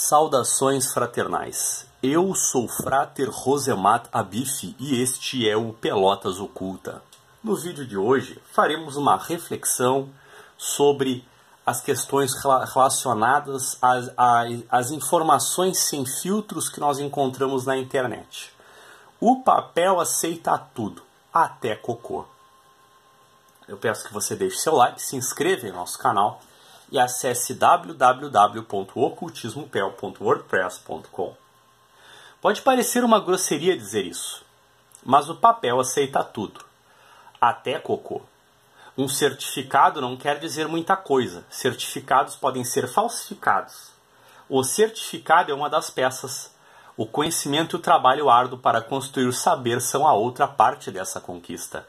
Saudações fraternais. Eu sou Frater Rosemat Abife e este é o Pelotas Oculta. No vídeo de hoje faremos uma reflexão sobre as questões relacionadas às, às, às informações sem filtros que nós encontramos na internet. O papel aceita tudo, até cocô. Eu peço que você deixe seu like, se inscreva em nosso canal e acesse www.ocultismopel.wordpress.com. Pode parecer uma grosseria dizer isso, mas o papel aceita tudo, até cocô. Um certificado não quer dizer muita coisa, certificados podem ser falsificados. O certificado é uma das peças. O conhecimento e o trabalho árduo para construir o saber são a outra parte dessa conquista.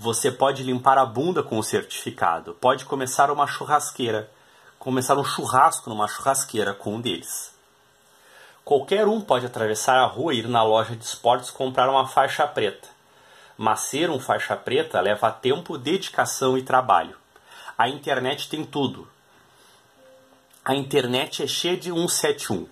Você pode limpar a bunda com o certificado. Pode começar uma churrasqueira. Começar um churrasco numa churrasqueira com um deles. Qualquer um pode atravessar a rua e ir na loja de esportes comprar uma faixa preta. Mas ser um faixa preta leva tempo, dedicação e trabalho. A internet tem tudo. A internet é cheia de 171.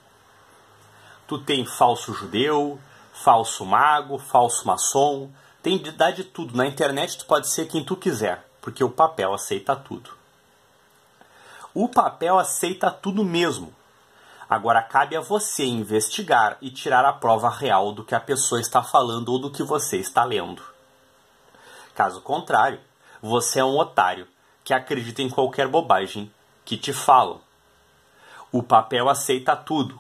Tu tem falso judeu, falso mago, falso maçom, tem de, dar de tudo. Na internet tu pode ser quem tu quiser, porque o papel aceita tudo. O papel aceita tudo mesmo. Agora cabe a você investigar e tirar a prova real do que a pessoa está falando ou do que você está lendo. Caso contrário, você é um otário que acredita em qualquer bobagem que te falam. O papel aceita tudo.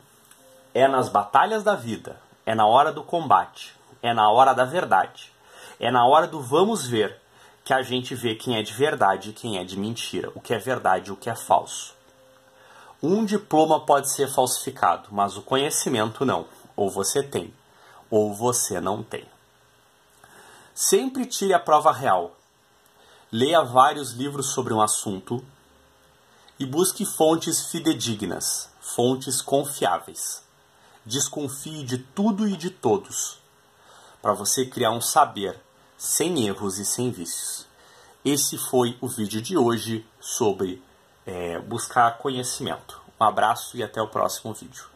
É nas batalhas da vida, é na hora do combate, é na hora da verdade. É na hora do vamos ver que a gente vê quem é de verdade e quem é de mentira, o que é verdade e o que é falso. Um diploma pode ser falsificado, mas o conhecimento não. Ou você tem, ou você não tem. Sempre tire a prova real. Leia vários livros sobre um assunto e busque fontes fidedignas, fontes confiáveis. Desconfie de tudo e de todos, para você criar um saber sem erros e sem vícios. Esse foi o vídeo de hoje sobre é, buscar conhecimento. Um abraço e até o próximo vídeo.